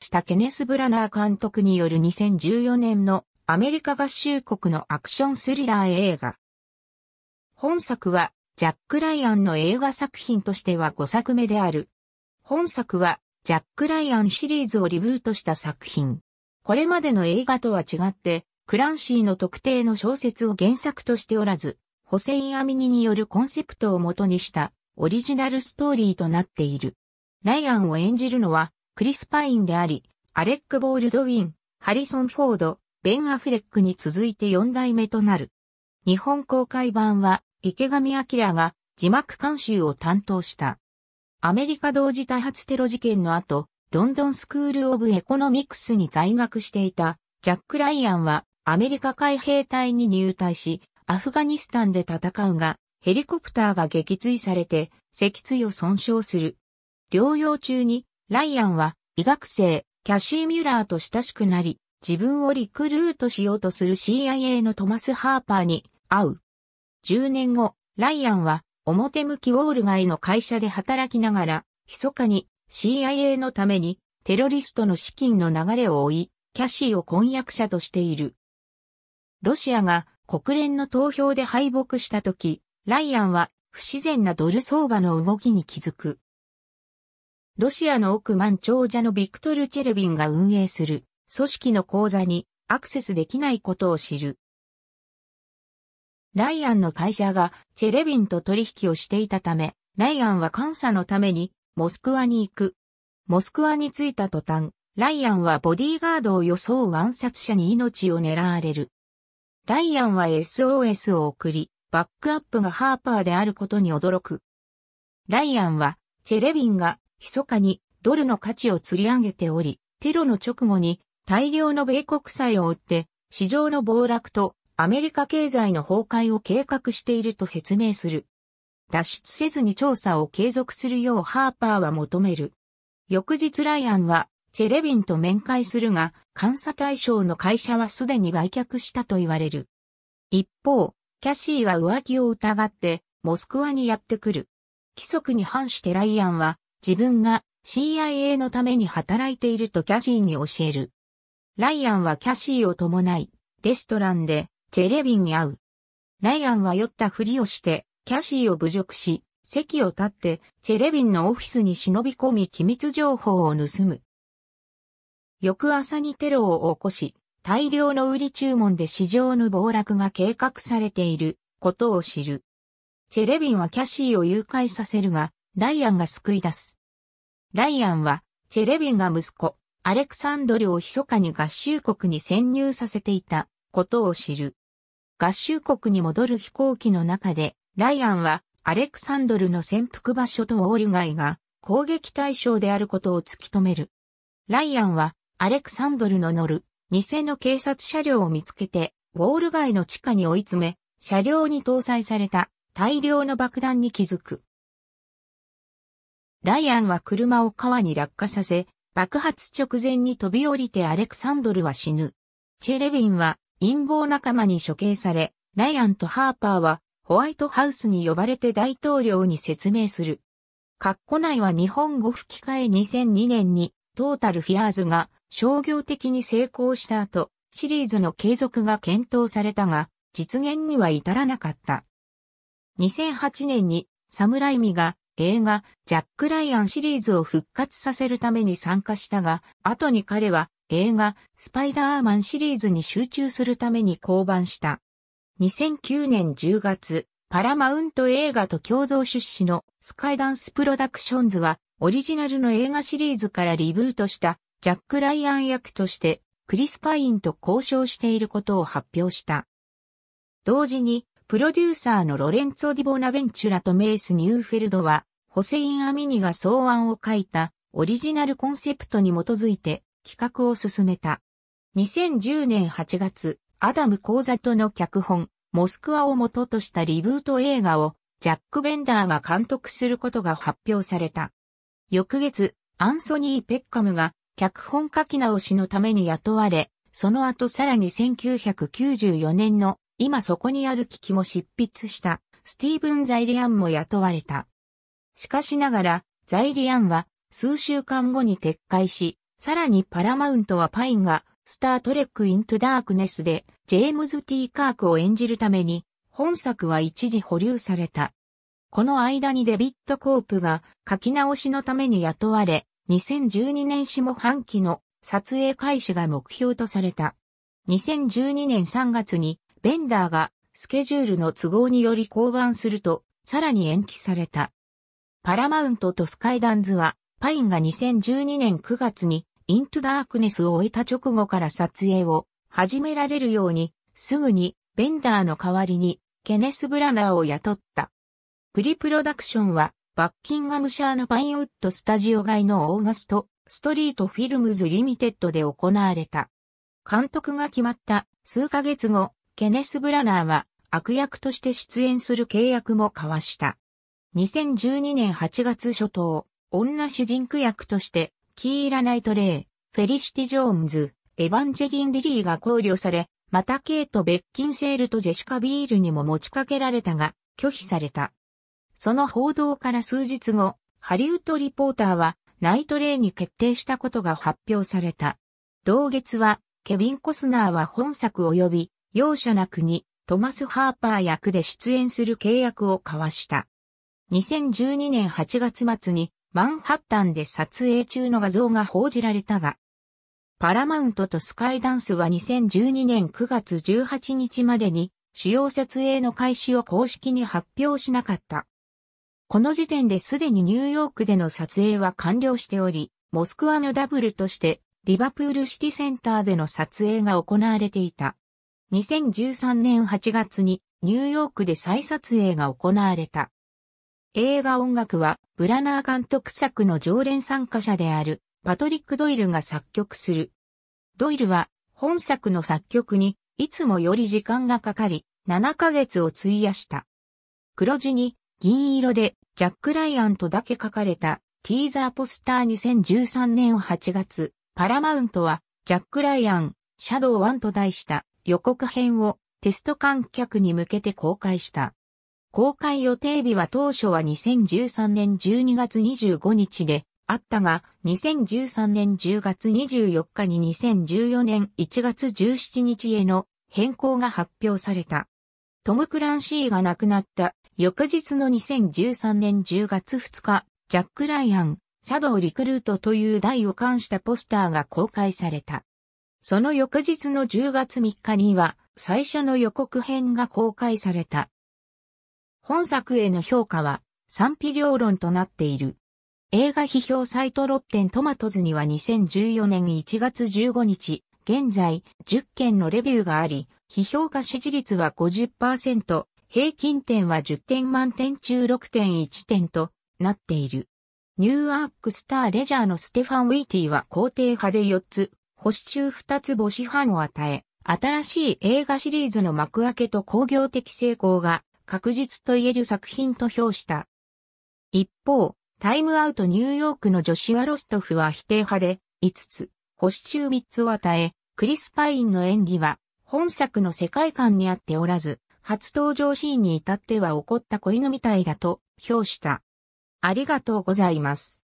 したケネス・ブラナー監督による2014年のアメリカ合衆国のアクションスリラー映画。本作はジャック・ライアンの映画作品としては5作目である。本作はジャック・ライアンシリーズをリブートした作品。これまでの映画とは違って、クランシーの特定の小説を原作としておらず、ホセイン・アミニによるコンセプトを元にしたオリジナルストーリーとなっている。ライアンを演じるのはクリス・パインであり、アレック・ボールドウィン、ハリソン・フォード、ベン・アフレックに続いて4代目となる。日本公開版は池上彰が字幕監修を担当した。アメリカ同時多発テロ事件の後、ロンドンスクール・オブ・エコノミクスに在学していたジャック・ライアンはアメリカ海兵隊に入隊し、アフガニスタンで戦うが、ヘリコプターが撃墜されて、脊椎を損傷する。療養中にライアンは医学生、キャシー・ミュラーと親しくなり、自分をリクルートしようとする CIA のトマス・ハーパーに会う。10年後、ライアンは表向きウォール街の会社で働きながら、密かに CIA のためにテロリストの資金の流れを追い、キャシーを婚約者としている。ロシアが国連の投票で敗北した時、ライアンは不自然なドル相場の動きに気づく。ロシアの億万長者のビクトル・チェルビンが運営する組織の口座にアクセスできないことを知る。ライアンの会社がチェレビンと取引をしていたため、ライアンは監査のためにモスクワに行く。モスクワに着いた途端、ライアンはボディーガードを装う暗殺者に命を狙われる。ライアンは SOS を送り、バックアップがハーパーであることに驚く。ライアンは、チェレビンが密かにドルの価値を釣り上げており、テロの直後に大量の米国債を売って、市場の暴落とアメリカ経済の崩壊を計画していると説明する。脱出せずに調査を継続するようハーパーは求める。翌日ライアンはチェレビンと面会するが、監査対象の会社はすでに売却したと言われる。一方、キャシーは浮気を疑って、モスクワにやってくる。規則に反してライアンは、自分が CIA のために働いているとキャシーに教える。ライアンはキャシーを伴い、レストランでチェレビンに会う。ライアンは酔ったふりをして、キャシーを侮辱し、席を立って、チェレビンのオフィスに忍び込み機密情報を盗む。翌朝にテロを起こし、大量の売り注文で市場の暴落が計画されていることを知る。チェレビンはキャシーを誘拐させるが、ライアンが救い出す。ライアンは、チェレビンが息子、アレクサンドルを密かに合衆国に潜入させていたことを知る。合衆国に戻る飛行機の中で、ライアンはアレクサンドルの潜伏場所とオールガイが攻撃対象であることを突き止める。ライアンはアレクサンドルの乗る偽の警察車両を見つけて、ウォール街の地下に追い詰め、車両に搭載された大量の爆弾に気づく。ライアンは車を川に落下させ、爆発直前に飛び降りてアレクサンドルは死ぬ。チェレビンは陰謀仲間に処刑され、ライアンとハーパーはホワイトハウスに呼ばれて大統領に説明する。カッコ内は日本語吹き替え2002年にトータルフィアーズが商業的に成功した後、シリーズの継続が検討されたが、実現には至らなかった。2008年にサムライミが映画、ジャック・ライアンシリーズを復活させるために参加したが、後に彼は映画、スパイダーマンシリーズに集中するために降板した。2009年10月、パラマウント映画と共同出資のスカイダンスプロダクションズは、オリジナルの映画シリーズからリブートしたジャック・ライアン役として、クリス・パインと交渉していることを発表した。同時に、プロデューサーのロレンツォ・ディボナベンチュラとメイス・ニューフェルドは、ホセイン・アミニが草案を書いたオリジナルコンセプトに基づいて企画を進めた。2010年8月、アダム・コーザとの脚本、モスクワを元としたリブート映画をジャック・ベンダーが監督することが発表された。翌月、アンソニー・ペッカムが脚本書き直しのために雇われ、その後さらに1994年の今そこにある危機も執筆したスティーブン・ザイリアンも雇われた。しかしながら、ザイリアンは数週間後に撤回し、さらにパラマウントはパインがスタートレック・イントダークネスでジェームズ・ティー・カークを演じるために本作は一時保留された。この間にデビット・コープが書き直しのために雇われ、2012年下半期の撮影開始が目標とされた。2012年3月にベンダーがスケジュールの都合により降板すると、さらに延期された。パラマウントとスカイダンズは、パインが2012年9月に、イントゥダークネスを終えた直後から撮影を始められるように、すぐに、ベンダーの代わりに、ケネス・ブラナーを雇った。プリプロダクションは、バッキンガムシャーのパインウッドスタジオ街のオーガスト、ストリートフィルムズリミテッドで行われた。監督が決まった数ヶ月後、ケネス・ブラナーは悪役として出演する契約も交わした。2012年8月初頭、女主人公役として、キーラ・ナイト・レイ、フェリシティ・ジョーンズ、エヴァンジェリン・リリーが考慮され、またケイト・ベッキンセールとジェシカ・ビールにも持ちかけられたが、拒否された。その報道から数日後、ハリウッドリポーターは、ナイト・レイに決定したことが発表された。同月は、ケビン・コスナーは本作及び、容赦なくに、トマス・ハーパー役で出演する契約を交わした。2012年8月末にマンハッタンで撮影中の画像が報じられたが、パラマウントとスカイダンスは2012年9月18日までに主要撮影の開始を公式に発表しなかった。この時点ですでにニューヨークでの撮影は完了しており、モスクワのダブルとしてリバプールシティセンターでの撮影が行われていた。2013年8月にニューヨークで再撮影が行われた。映画音楽は、ブラナー監督作の常連参加者である、パトリック・ドイルが作曲する。ドイルは、本作の作曲に、いつもより時間がかかり、7ヶ月を費やした。黒地に、銀色で、ジャック・ライアンとだけ書かれた、ティーザーポスター2013年8月、パラマウントは、ジャック・ライアン、シャドウ1と題した予告編をテスト観客に向けて公開した。公開予定日は当初は2013年12月25日であったが、2013年10月24日に2014年1月17日への変更が発表された。トム・クランシーが亡くなった翌日の2013年10月2日、ジャック・ライアン、シャドウ・リクルートという題を冠したポスターが公開された。その翌日の10月3日には、最初の予告編が公開された。本作への評価は賛否両論となっている。映画批評サイトロッテントマトズには2014年1月15日、現在10件のレビューがあり、批評価支持率は50%、平均点は10点満点中6.1点となっている。ニューアークスターレジャーのステファン・ウィーティーは肯定派で4つ、星中2つ星半を与え、新しい映画シリーズの幕開けと工業的成功が確実と言える作品と評した。一方、タイムアウトニューヨークのジョシュア・ロストフは否定派で、5つ、星中3つを与え、クリス・パインの演技は、本作の世界観にあっておらず、初登場シーンに至っては怒った子犬みたいだと評した。ありがとうございます。